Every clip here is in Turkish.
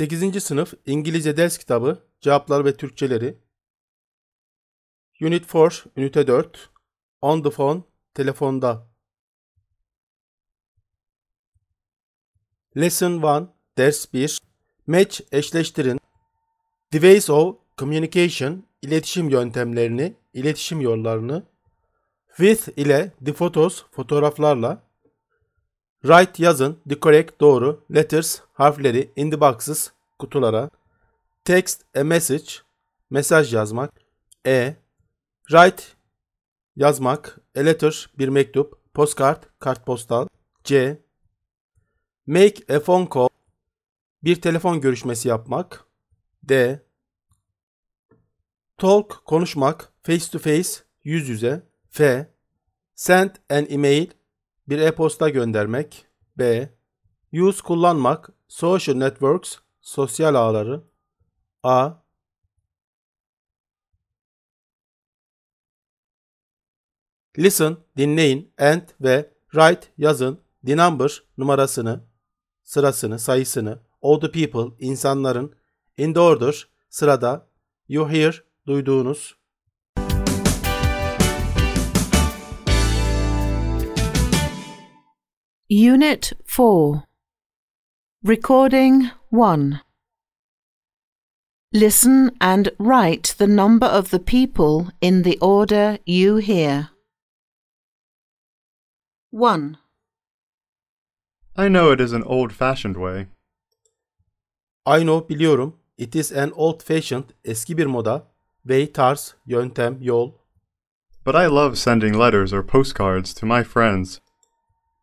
8. sınıf İngilizce ders kitabı, cevaplar ve Türkçeleri. Unit 4, ünite 4. On the phone, telefonda. Lesson 1, ders 1. Match eşleştirin. The of communication, iletişim yöntemlerini, iletişim yollarını. With ile the photos, fotoğraflarla. Write yazın, decorate doğru, letters harfleri in the boxes kutulara, text a message mesaj yazmak, e, write yazmak, a letter bir mektup, postcard kartpostal, c, make a phone call bir telefon görüşmesi yapmak, d, talk konuşmak, face to face yüz yüze, f, send an email bir e-posta göndermek. B. Use kullanmak, social networks, sosyal ağları. A. Listen, dinleyin and ve write yazın the number numarasını, sırasını, sayısını, All the people insanların, in the order sırada, you hear duyduğunuz, Unit 4 Recording 1 Listen and write the number of the people in the order you hear. 1. I know it is an old-fashioned way. I know biliyorum. It is an old-fashioned, eski bir moda, way, tarz, yöntem, yol. But I love sending letters or postcards to my friends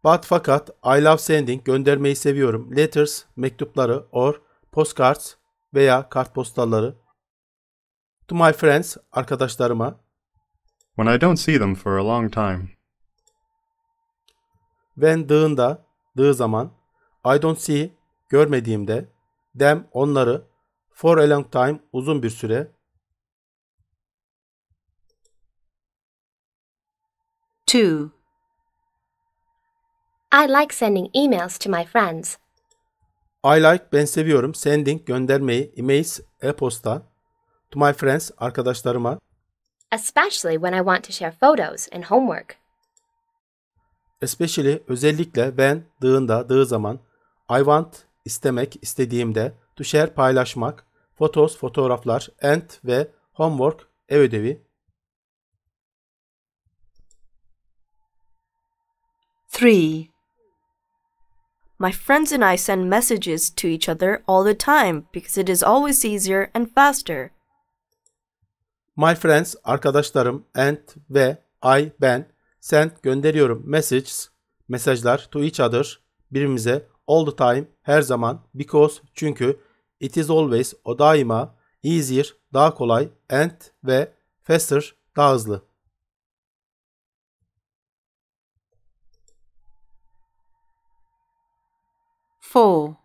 But fakat I love sending göndermeyi seviyorum. Letters mektupları or postcards veya kartpostalları. To my friends arkadaşlarıma. When I don't see them for a long time. When dığında, dığı zaman. I don't see görmediğimde. Them onları. For a long time uzun bir süre. Two. I like sending emails to my friends. I like ben seviyorum. Sending göndermeyi, emails e-posta. To my friends arkadaşlarıma. Especially when I want to share photos and homework. Especially özellikle ben dığında dığı zaman I want istemek istediğimde to share paylaşmak photos fotoğraflar and ve homework ev ödevi Three. My friends and I send messages to each other all the time because it is always easier and faster. My friends, arkadaşlarım, and ve I, ben, send, gönderiyorum, messages, mesajlar to each other, birimize all the time, her zaman, because, çünkü, it is always, o daima, easier, daha kolay, and ve faster, daha hızlı. 4.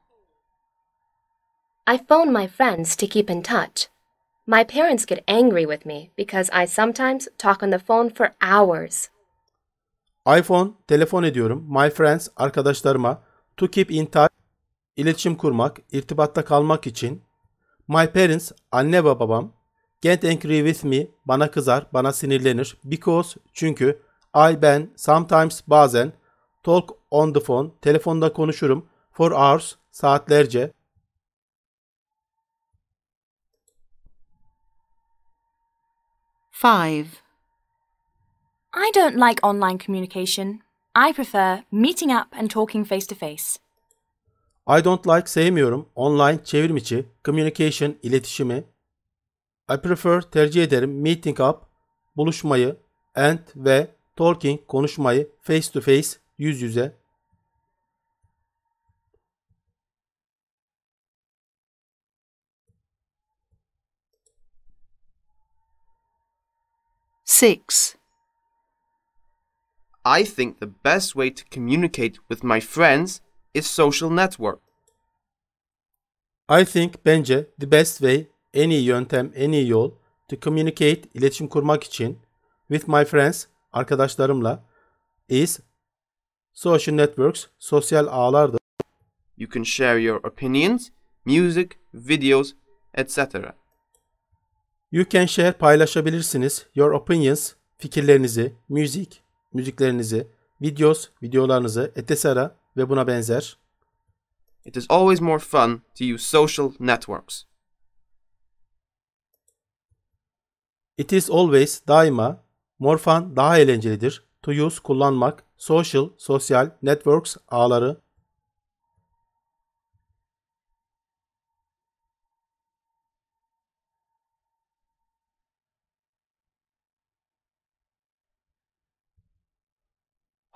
I phone my friends to keep in touch. My parents get angry with me because I sometimes talk on the phone for hours. iPhone, telefon ediyorum. My friends, arkadaşlarıma. To keep in touch, iletişim kurmak, irtibatta kalmak için. My parents, anne ve babam. Get angry with me, bana kızar, bana sinirlenir. Because, çünkü. I, ben, sometimes, bazen. Talk on the phone, telefonda konuşurum. For hours, saatlerce. Five. I don't like online communication. I prefer meeting up and talking face to face. I don't like sevmiyorum. Online çevrimiçi, communication iletişimi. I prefer tercih ederim meeting up buluşmayı and ve talking konuşmayı face to face yüz yüze 6. I think the best way to communicate with my friends is social network. I think bence the best way en iyi yöntem en iyi yol to communicate iletişim kurmak için with my friends arkadaşlarımla is social networks sosyal ağlardır. You can share your opinions, music, videos, etc. You can share paylaşabilirsiniz. Your opinions, fikirlerinizi, müzik, müziklerinizi, videos, videolarınızı, etc. ve buna benzer. It is always more fun to use social networks. It is always daima more fun daha eğlencelidir to use kullanmak social sosyal networks ağları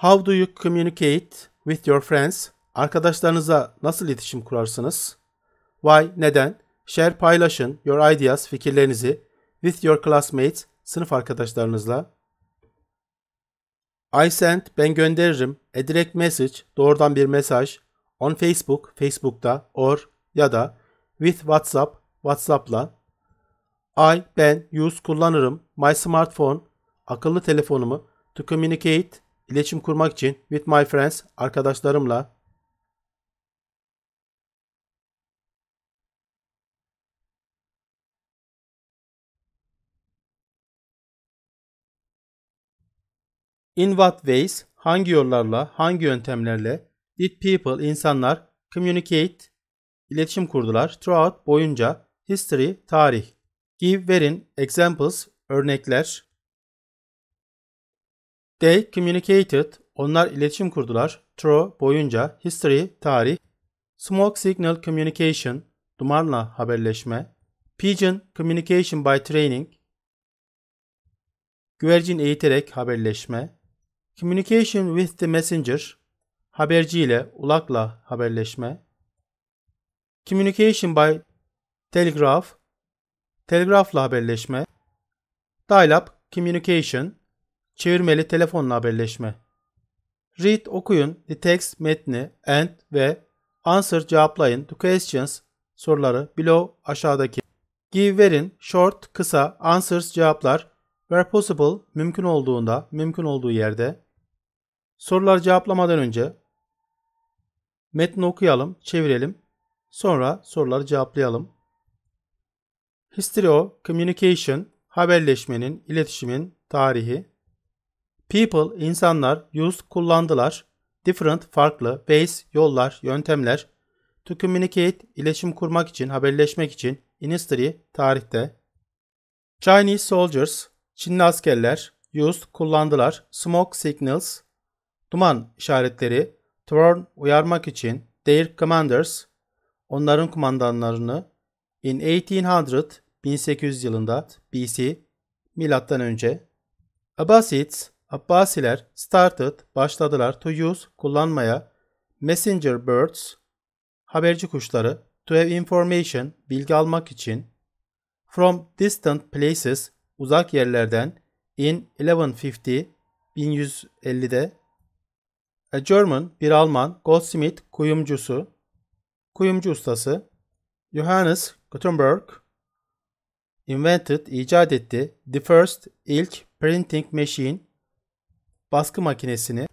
How do you communicate with your friends? Arkadaşlarınıza nasıl iletişim kurarsınız? Why, neden? Share, paylaşın your ideas, fikirlerinizi with your classmates, sınıf arkadaşlarınızla. I send, ben gönderirim. A direct message, doğrudan bir mesaj. On Facebook, Facebook'ta or ya da with WhatsApp, WhatsApp'la. I, ben, use kullanırım. My smartphone, akıllı telefonumu to communicate, iletişim kurmak için with my friends arkadaşlarımla In what ways, hangi yollarla, hangi yöntemlerle did people, insanlar communicate, iletişim kurdular throughout boyunca history, tarih. Give, verin, examples, örnekler. They communicated, onlar iletişim kurdular. Through boyunca, history tarih, smoke signal communication, dumanla haberleşme, pigeon communication by training, güvercin eğiterek haberleşme, communication with the messenger, haberciyle, ulakla haberleşme, communication by telegraph, telgrafla haberleşme, dial-up communication, Çevirmeli telefonla haberleşme. Read okuyun, the text metni, and ve answer cevaplayın, the questions soruları below aşağıdaki. Give verin, short kısa, answers cevaplar, where possible mümkün olduğunda, mümkün olduğu yerde. Sorular cevaplamadan önce metni okuyalım, çevirelim. Sonra soruları cevaplayalım. History of communication, haberleşmenin, iletişimin tarihi. People insanlar, used kullandılar, different farklı, ways yollar, yöntemler, to communicate iletişim kurmak için, haberleşmek için, industry tarihte. Chinese soldiers Çinli askerler, used kullandılar, smoke signals duman işaretleri, to warn, uyarmak için, their commanders onların kumandanlarını in 1800 1800 yılında BC milattan önce Abbasids Abbasiler started, başladılar to use, kullanmaya, messenger birds, haberci kuşları, to have information, bilgi almak için, from distant places, uzak yerlerden, in 1150, 1150'de, a German, bir Alman, Goldsmith, kuyumcusu, kuyumcu ustası, Johannes Gutenberg, invented, icat etti, the first, ilk printing machine, baskı makinesini,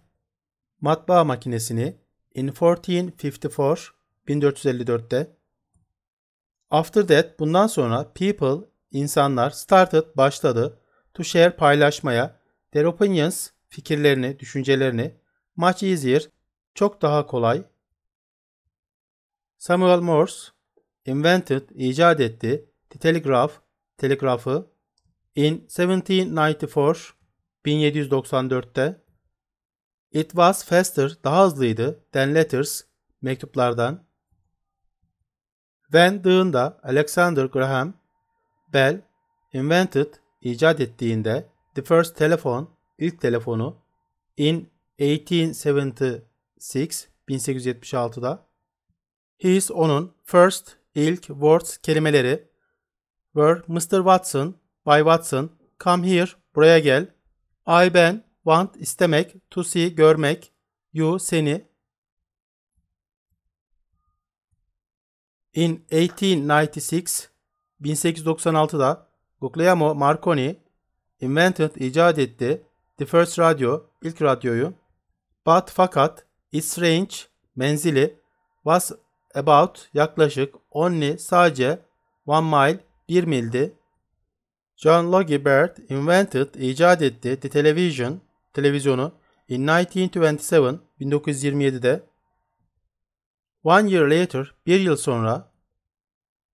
matbaa makinesini in 1454 1454'te After that bundan sonra people insanlar started başladı to share paylaşmaya their opinions fikirlerini, düşüncelerini much easier çok daha kolay Samuel Morse invented icat etti the telegraph telegrafı in 1794 1794'te It was faster, daha hızlıydı, than letters, mektuplardan. When Alexander Graham Bell invented, icat ettiğinde the first telephone ilk telefonu in 1876, 1876'da his, onun first, ilk words, kelimeleri were Mr. Watson, by Watson, come here, buraya gel, I ben, want istemek, to see görmek, you seni. In 1896 1896'da Guglielmo Marconi invented icat etti the first radio ilk radyoyu. But fakat its range menzili was about yaklaşık only sadece one mile bir mildi. John Logie Baird invented, icat etti the television, televizyonu in 1927, 1927'de. One year later, bir yıl sonra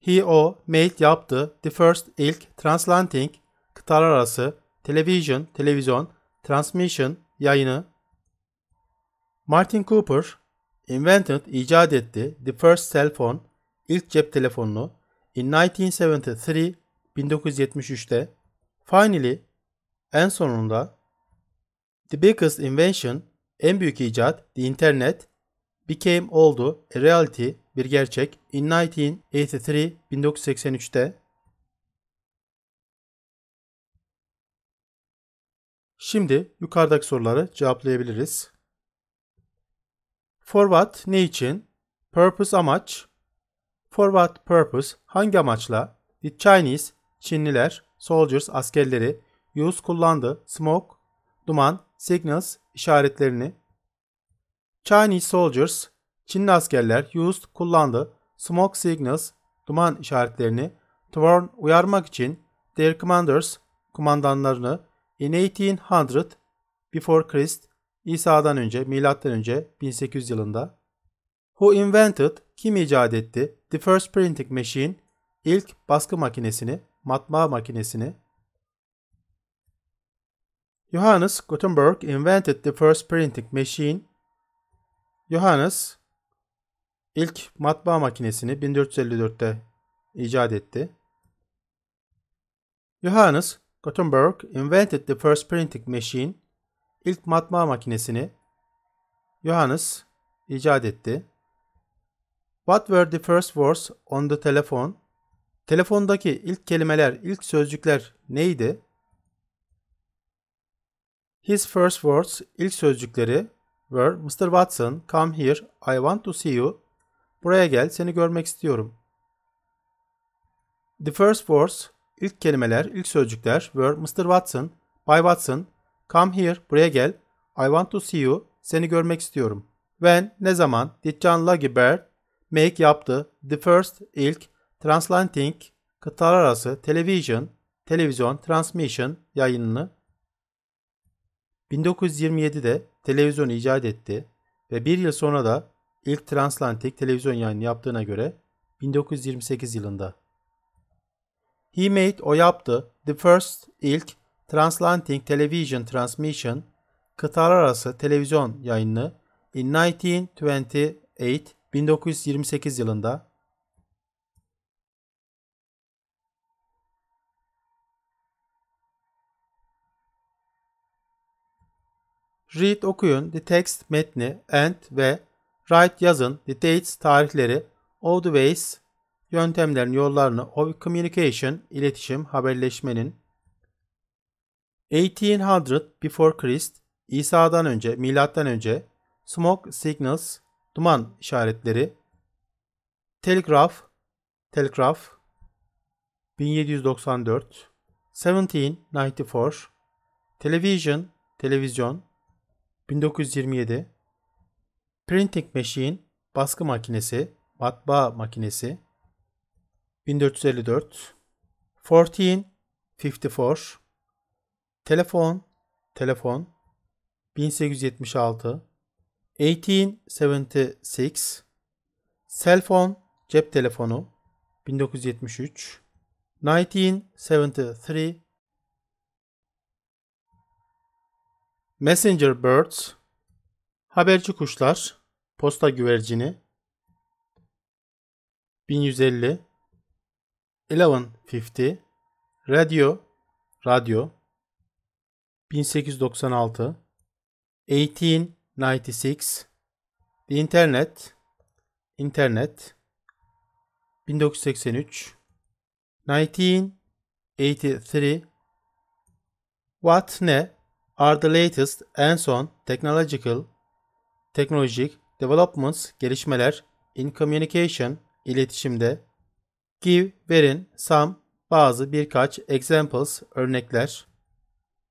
he o made yaptı the first ilk transatlantic kıtalar arası television, televizyon, transmission yayını. Martin Cooper invented, icat etti the first cell phone, ilk cep telefonunu in 1973 1973'te Finally en sonunda The biggest invention en büyük icat The Internet became oldu a reality bir gerçek in 1983 1983'te Şimdi yukarıdaki soruları cevaplayabiliriz. For what ne için? Purpose amaç. For what purpose hangi amaçla? The Chinese Çinliler, soldiers askerleri, use kullandı, smoke, duman, signals işaretlerini. Chinese soldiers, Çinli askerler used kullandı, smoke signals duman işaretlerini, torn uyarmak için their commanders kumandanlarını in 1800 before Christ İsa'dan önce milattan önce 1800 yılında who invented kim icat etti the first printing machine ilk baskı makinesini matbaa makinesini. Johannes Gutenberg invented the first printing machine. Johannes ilk matbaa makinesini 1454'te icat etti. Johannes Gutenberg invented the first printing machine. İlk matbaa makinesini Johannes icat etti. What were the first words on the telephone? Telefondaki ilk kelimeler, ilk sözcükler neydi? His first words, ilk sözcükleri were Mr. Watson, come here, I want to see you. Buraya gel, seni görmek istiyorum. The first words, ilk kelimeler, ilk sözcükler were Mr. Watson, Bay Watson, come here, buraya gel, I want to see you, seni görmek istiyorum. When, ne zaman, did John Luggy Baird, make yaptı, the first, ilk, Translanting, kıtalar arası television, televizyon transmission yayınını 1927'de televizyon icat etti ve bir yıl sonra da ilk translantik televizyon yayını yaptığına göre 1928 yılında. He made o yaptı the first ilk translanting television transmission kıtalar arası televizyon yayını in 1928 1928 yılında Read okuyun, the text metni, and ve write yazın, the dates tarihleri, of the ways yöntemlerin yollarını, of communication iletişim, haberleşmenin 1800 before Christ İsa'dan önce, milattan önce smoke signals duman işaretleri telegraph telegraph, 1794 1794 television televizyon 1927 Printing Machine baskı makinesi, matbaa makinesi 1454 1454 Telefon, telefon 1876 1876 Cellphone, cep telefonu 1973 1973 Messenger Birds, Haberci Kuşlar, Posta Güvercini, 1150, 1150, Radio Radio 1896, 1896, The Internet, İnternet, 1983, 1983, What ne? are the latest en son technological teknolojik developments gelişmeler in communication iletişimde give verin some bazı birkaç examples örnekler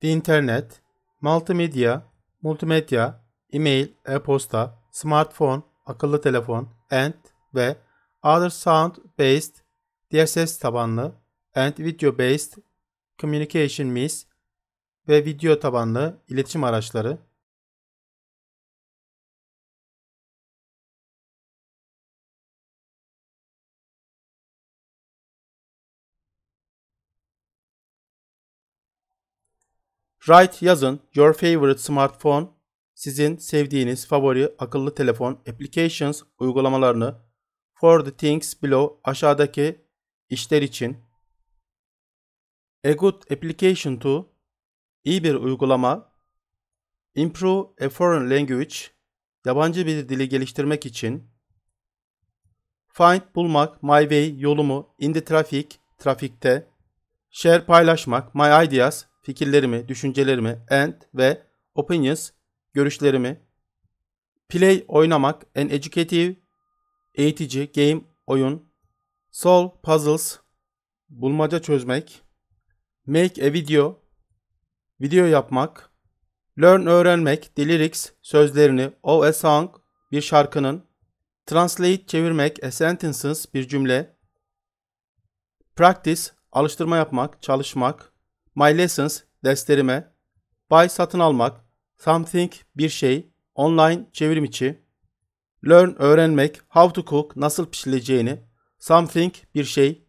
the internet multimedia, multimedya email mail e-posta smartphone akıllı telefon and ve other sound based diğer ses tabanlı and video based communication means ve video tabanlı iletişim araçları Write yazın Your Favorite Smartphone sizin sevdiğiniz favori akıllı telefon applications uygulamalarını for the things below aşağıdaki işler için a good application to iyi bir uygulama, Improve a Foreign Language, yabancı bir dili geliştirmek için, Find, bulmak, My Way, yolumu, In the Traffic, trafikte, Share, paylaşmak, My Ideas, fikirlerimi, düşüncelerimi, and ve opinions, görüşlerimi, play, oynamak, an educative, eğitici, game, oyun, solve, puzzles, bulmaca çözmek, make a video, video yapmak, learn öğrenmek, the lyrics, sözlerini of a song, bir şarkının, translate çevirmek, a sentences, bir cümle, practice, alıştırma yapmak, çalışmak, my lessons, derslerime, buy, satın almak, something, bir şey, online, çevrim içi, learn, öğrenmek, how to cook, nasıl pişileceğini, something, bir şey,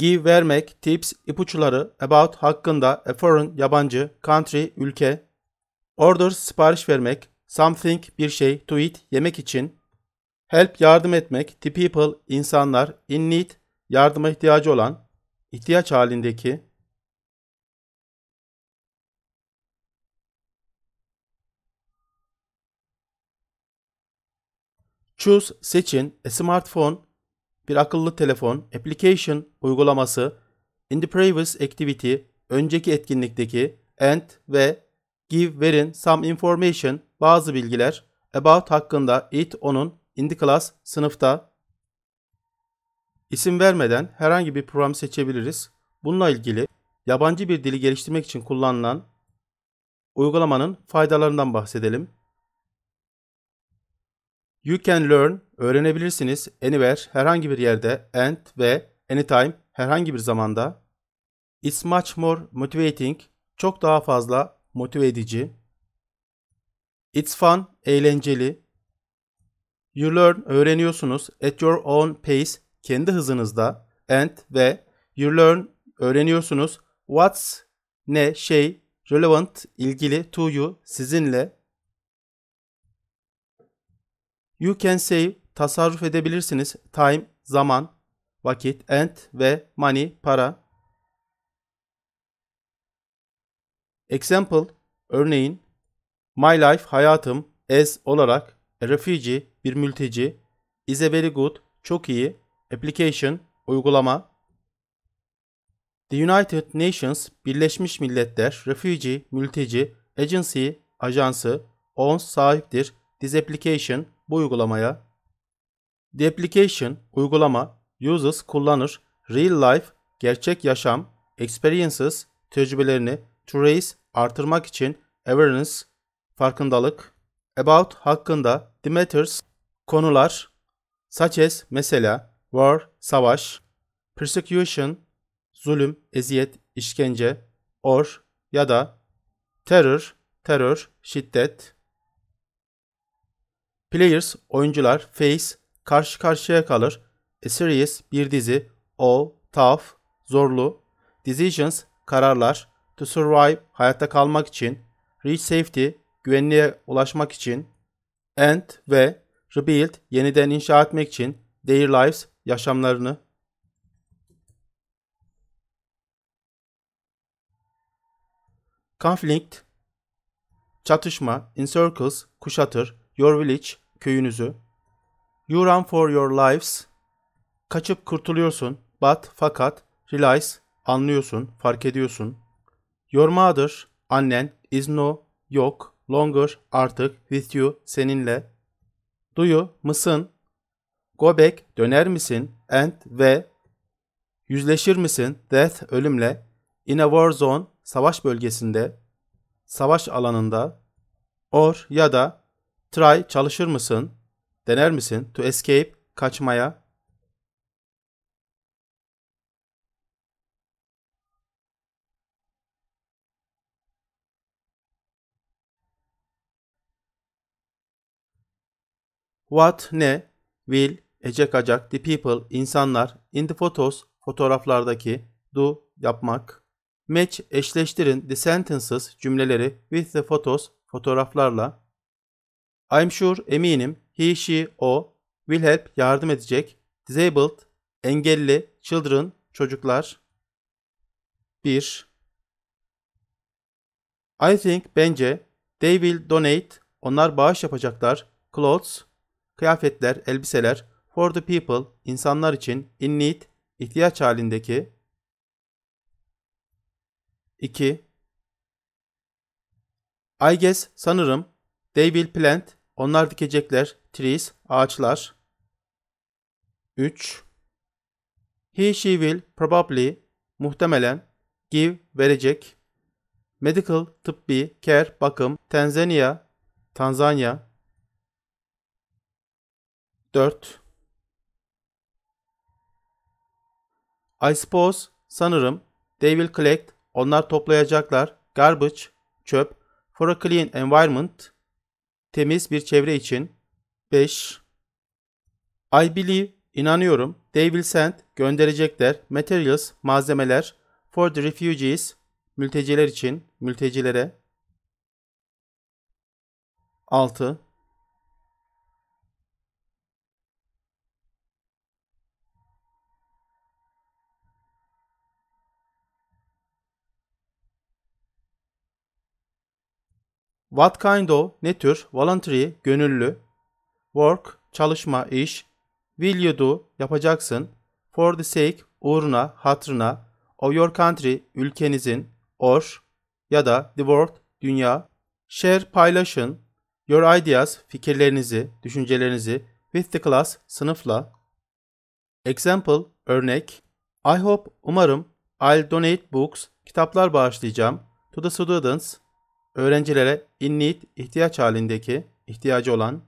Give, vermek, tips, ipuçları, about hakkında, a foreign, yabancı, country, ülke. Order, sipariş vermek, something, bir şey, to eat, yemek için. Help, yardım etmek, to people, insanlar, in need, yardıma ihtiyacı olan, ihtiyaç halindeki. Choose, seçin, a smartphone, bir akıllı telefon, application uygulaması, in the previous activity, önceki etkinlikteki, and ve give, verin, some information, bazı bilgiler, about hakkında, it, onun, in the class, sınıfta. İsim vermeden herhangi bir program seçebiliriz. Bununla ilgili yabancı bir dili geliştirmek için kullanılan uygulamanın faydalarından bahsedelim. You can learn, öğrenebilirsiniz anywhere, herhangi bir yerde, and ve anytime, herhangi bir zamanda. It's much more motivating, çok daha fazla motive edici. It's fun, eğlenceli. You learn, öğreniyorsunuz at your own pace, kendi hızınızda. And ve you learn, öğreniyorsunuz what's ne şey relevant, ilgili to you, sizinle You can save, tasarruf edebilirsiniz. Time, zaman, vakit, and ve money, para. Example, örneğin, my life, hayatım, as olarak, a refugee, bir mülteci, is a very good, çok iyi, application, uygulama. The United Nations, Birleşmiş Milletler, refugee, mülteci, agency, ajansı, owns, sahiptir, this application, bu uygulamaya The application uygulama uses kullanır real life gerçek yaşam experiences tecrübelerini to raise artırmak için awareness farkındalık about hakkında the matters konular such as mesela war savaş persecution zulüm eziyet işkence or ya da terror terör şiddet Players, oyuncular, face, karşı karşıya kalır. A series, bir dizi. All tough, zorlu. Decisions, kararlar. To survive, hayatta kalmak için. Reach safety, güvenliğe ulaşmak için. End ve rebuild, yeniden inşa etmek için. Their lives, yaşamlarını. Conflict, çatışma, encircles, kuşatır, Your Village, köyünüzü. You run for your lives. Kaçıp kurtuluyorsun. But, fakat, realize, anlıyorsun, fark ediyorsun. Your mother, annen, is no, yok, longer, artık, with you, seninle. Do you, mısın? Go back, döner misin? And, ve. Yüzleşir misin? Death, ölümle. In a war zone, savaş bölgesinde. Savaş alanında. Or, ya da, Try çalışır mısın? Dener misin? To escape kaçmaya. What ne? Will ecek acak the people insanlar in the photos fotoğraflardaki do yapmak. Match eşleştirin the sentences cümleleri with the photos fotoğraflarla I'm sure eminim he, she, o will help yardım edecek. Disabled engelli, children çocuklar. 1. I think bence they will donate onlar bağış yapacaklar. Clothes kıyafetler, elbiseler for the people insanlar için in need ihtiyaç halindeki. 2. I guess sanırım they will plant onlar dikecekler trees, ağaçlar. 3. He, she will probably, muhtemelen, give, verecek. Medical, tıbbi, care, bakım, Tanzania, Tanzanya. 4. I suppose, sanırım, they will collect, onlar toplayacaklar, garbage, çöp, for a clean environment, temiz bir çevre için. 5. I believe, inanıyorum. They will send, gönderecekler. Materials, malzemeler. For the refugees, mülteciler için, mültecilere. 6. What kind of, ne tür, voluntary, gönüllü, work, çalışma, iş, will you do, yapacaksın, for the sake, uğruna, hatrına, of your country, ülkenizin, or, ya da the world, dünya, share, paylaşın, your ideas, fikirlerinizi, düşüncelerinizi, with the class, sınıfla, example, örnek, I hope, umarım, I'll donate books, kitaplar bağışlayacağım, to the students, öğrencilere in need, ihtiyaç halindeki, ihtiyacı olan.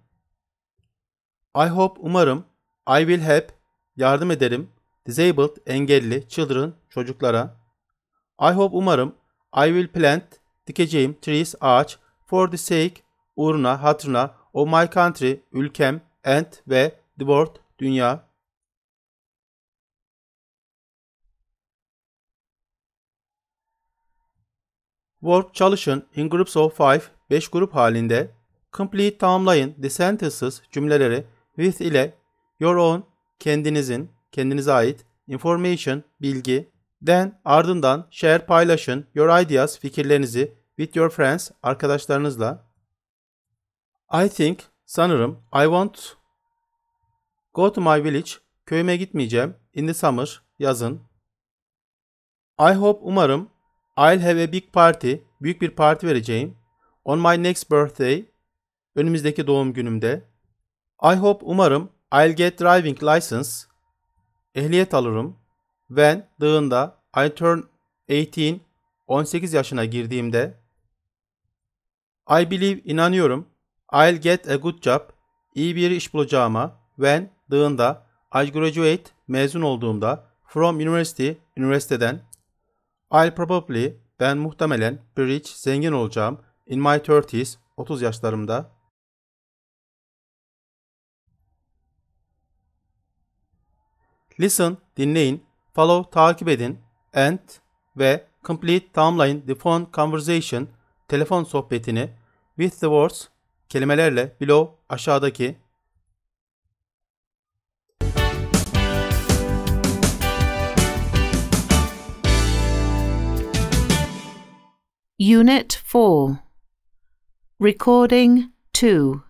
I hope, umarım. I will help, yardım ederim. Disabled, engelli, children, çocuklara. I hope, umarım. I will plant, dikeceğim, trees, ağaç. For the sake, uğruna, hatırına, of my country, ülkem, and ve the world, dünya. Work çalışın in groups of five, 5 grup halinde. Complete tamamlayın the sentences cümleleri with ile your own kendinizin, kendinize ait information bilgi. Then ardından share paylaşın your ideas fikirlerinizi with your friends arkadaşlarınızla. I think sanırım I want go to my village köyüme gitmeyeceğim in the summer yazın. I hope umarım I'll have a big party. Büyük bir parti vereceğim. On my next birthday. Önümüzdeki doğum günümde. I hope umarım I'll get driving license. Ehliyet alırım. When dığında I turn 18 18 yaşına girdiğimde. I believe inanıyorum I'll get a good job. İyi bir iş bulacağıma. When dığında I graduate mezun olduğumda from university üniversiteden I'll probably, ben muhtemelen, be rich, zengin olacağım. In my 30s, 30 yaşlarımda. Listen, dinleyin. Follow, takip edin. And ve complete, tamamlayın the phone conversation, telefon sohbetini with the words, kelimelerle below, aşağıdaki Unit 4 Recording 2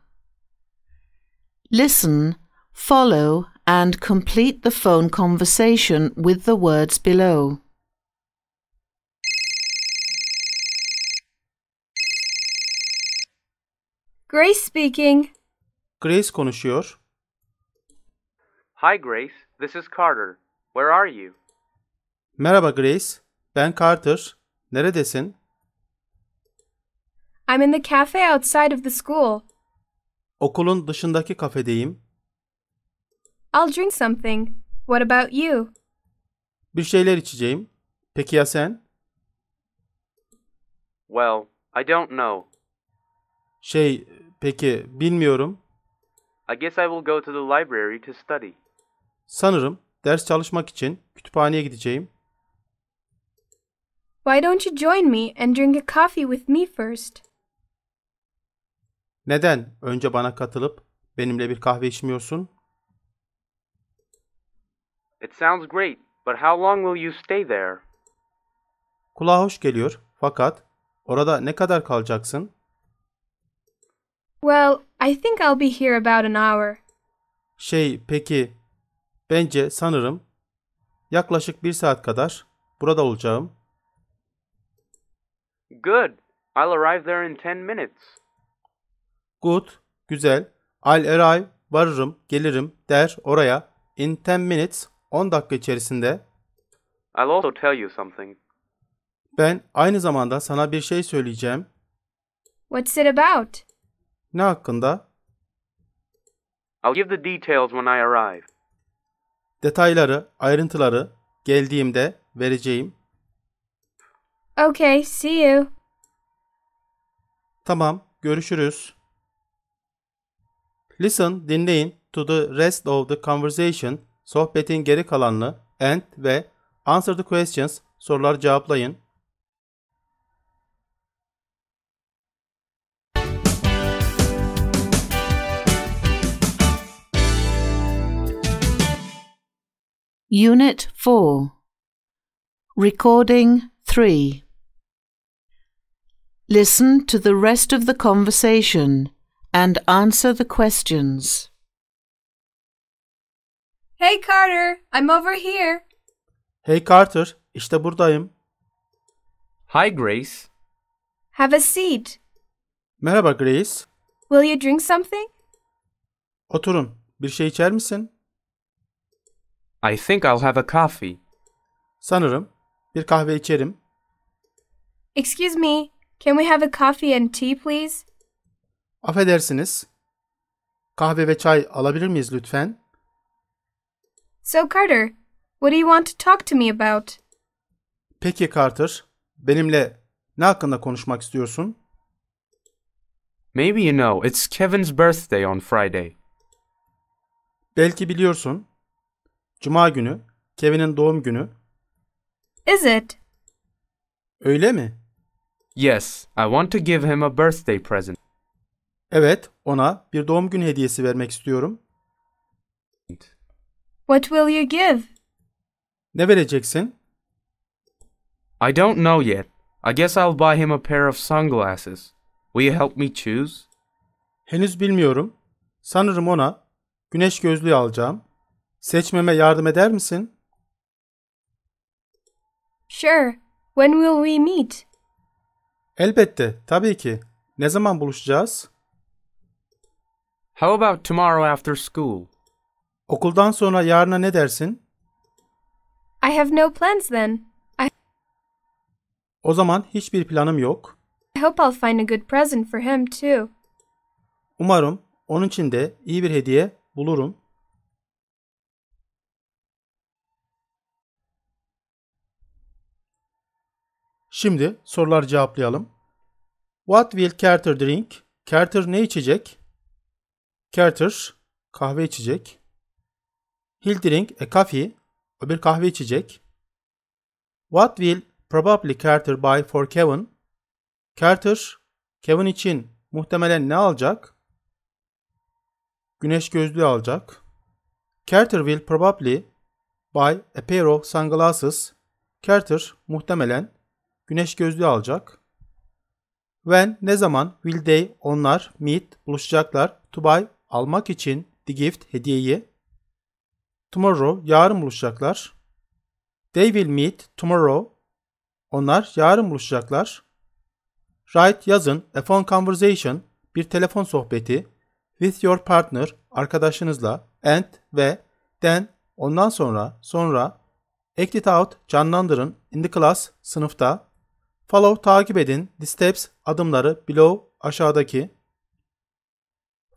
Listen, follow and complete the phone conversation with the words below. Grace speaking. Grace konuşuyor. Hi Grace, this is Carter. Where are you? Merhaba Grace, ben Carter. Neredesin? I'm in the cafe outside of the school. Okulun dışındaki kafedeyim. I'll drink something. What about you? Bir şeyler içeceğim. Peki ya sen? Well, I don't know. Şey, peki bilmiyorum. I guess I will go to the library to study. Sanırım ders çalışmak için kütüphaneye gideceğim. Why don't you join me and drink a coffee with me first? Neden önce bana katılıp benimle bir kahve içmiyorsun? It sounds great, but how long will you stay there? Kulağa hoş geliyor fakat orada ne kadar kalacaksın? Well, I think I'll be here about an hour. Şey, peki. Bence sanırım yaklaşık bir saat kadar burada olacağım. Good. I'll arrive there in ten minutes. Good, güzel. I'll arrive, varırım, gelirim der oraya. In 10 minutes, 10 dakika içerisinde. I'll also tell you something. Ben aynı zamanda sana bir şey söyleyeceğim. What's it about? Ne hakkında? I'll give the details when I arrive. Detayları, ayrıntıları geldiğimde vereceğim. Okay, see you. Tamam, görüşürüz. Listen, dinleyin to the rest of the conversation, sohbetin geri kalanını and ve answer the questions, sorular cevaplayın. Unit 4 Recording 3 Listen to the rest of the conversation and answer the questions. Hey Carter, I'm over here. Hey Carter, işte buradayım. Hi Grace. Have a seat. Merhaba Grace. Will you drink something? Oturun. Bir şey içer misin? I think I'll have a coffee. Sanırım bir kahve içerim. Excuse me, can we have a coffee and tea please? Affedersiniz. Kahve ve çay alabilir miyiz lütfen? So Carter, what do you want to talk to me about? Peki Carter, benimle ne hakkında konuşmak istiyorsun? Maybe you know, it's Kevin's birthday on Friday. Belki biliyorsun. Cuma günü Kevin'in doğum günü. Is it? Öyle mi? Yes, I want to give him a birthday present. Evet, ona bir doğum günü hediyesi vermek istiyorum. What will you give? Ne vereceksin? I don't know yet. I guess I'll buy him a pair of sunglasses. Will you help me choose? Henüz bilmiyorum. Sanırım ona güneş gözlüğü alacağım. Seçmeme yardım eder misin? Sure. When will we meet? Elbette, tabii ki. Ne zaman buluşacağız? How about tomorrow after school? Okuldan sonra yarına ne dersin? I have no plans then. I O zaman hiçbir planım yok. I hope I'll find a good present for him too. Umarım onun için de iyi bir hediye bulurum. Şimdi sorular cevaplayalım. What will Carter drink? Carter ne içecek? Carter kahve içecek. He'll drink a e, coffee. O bir kahve içecek. What will probably Carter buy for Kevin? Carter, Kevin için muhtemelen ne alacak? Güneş gözlüğü alacak. Carter will probably buy a pair of sunglasses. Carter muhtemelen güneş gözlüğü alacak. When ne zaman will they onlar meet buluşacaklar to buy almak için The Gift hediyeyi Tomorrow yarın buluşacaklar. They will meet tomorrow. Onlar yarın buluşacaklar. Write yazın a phone conversation bir telefon sohbeti with your partner arkadaşınızla and ve then ondan sonra sonra act it out canlandırın in the class sınıfta follow takip edin the steps adımları below aşağıdaki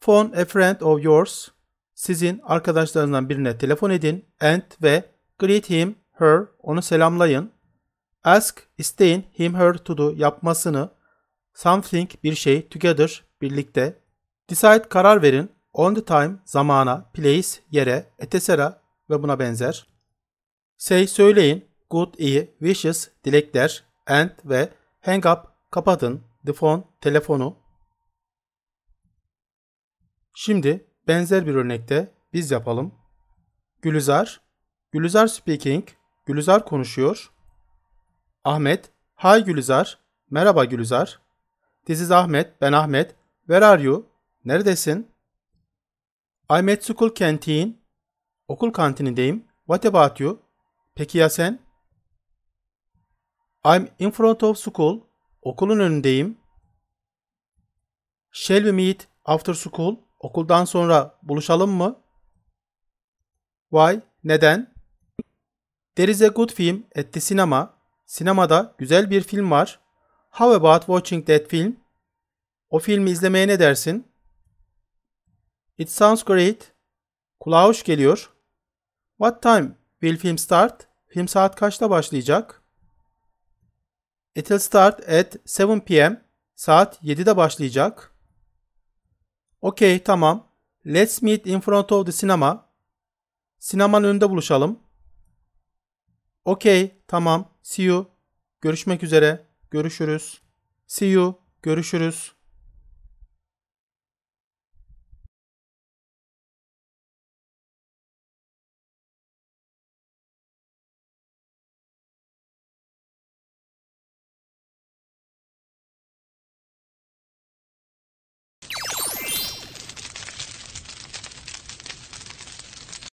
Phone a friend of yours. Sizin arkadaşlarınızdan birine telefon edin and ve greet him, her, onu selamlayın. Ask, isteyin him, her to do yapmasını. Something, bir şey, together, birlikte. Decide, karar verin. On the time, zamana, place, yere, etesera ve buna benzer. Say, söyleyin. Good, iyi, wishes, dilekler, and ve hang up, kapatın, the phone, telefonu, Şimdi benzer bir örnekte biz yapalım. Gülizar, Gülizar speaking, Gülizar konuşuyor. Ahmet, hi Gülizar, merhaba Gülizar. This is Ahmet, ben Ahmet. Where are you? Neredesin? I'm at school canteen. Okul kantinindeyim. What about you? Peki ya sen? I'm in front of school. Okulun önündeyim. Shall we meet after school? Okuldan sonra buluşalım mı? Why? Neden? There is a good film at the cinema. Sinemada güzel bir film var. How about watching that film? O filmi izlemeye ne dersin? It sounds great. Kulağa hoş geliyor. What time will film start? Film saat kaçta başlayacak? It'll start at 7 p.m. Saat 7'de başlayacak. Okey tamam. Let's meet in front of the cinema. Sinemanın önünde buluşalım. Okey tamam. See you. Görüşmek üzere. Görüşürüz. See you. Görüşürüz.